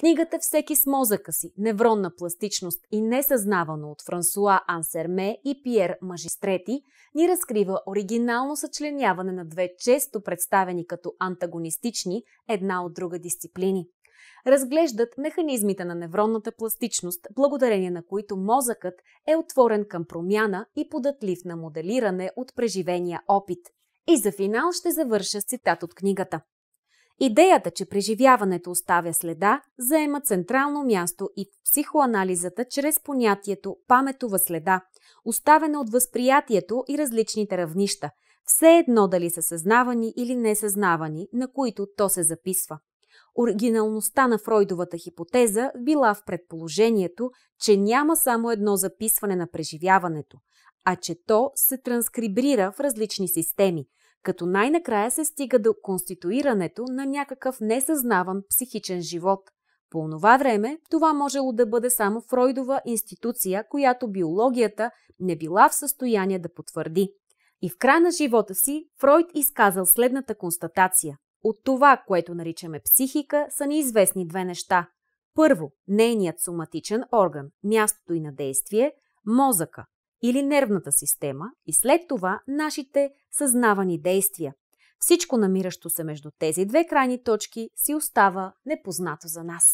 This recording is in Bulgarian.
Книгата «Всеки с мозъка си. Невронна пластичност и несъзнавано» от Франсуа Ансерме и Пьер Мажистрети ни разкрива оригинално съчленяване на две често представени като антагонистични една от друга дисциплини. Разглеждат механизмите на невронната пластичност, благодарение на които мозъкът е отворен към промяна и податлив на моделиране от преживения опит. И за финал ще завърша с цитат от книгата – Идеята, че преживяването оставя следа, заема централно място и в психоанализата чрез понятието паметова следа, оставена от възприятието и различните равнища, все едно дали са съзнавани или несъзнавани, на които то се записва. Оригиналността на Фройдовата хипотеза била в предположението, че няма само едно записване на преживяването, а че то се транскрибрира в различни системи, като най-накрая се стига до конституирането на някакъв несъзнаван психичен живот. По това време това можело да бъде само Фройдова институция, която биологията не била в състояние да потвърди. И в края на живота си Фройд изказал следната констатация – от това, което наричаме психика, са неизвестни две неща. Първо, нейният соматичен орган, мястото и на действие, мозъка или нервната система и след това нашите съзнавани действия. Всичко намиращо се между тези две крайни точки си остава непознато за нас.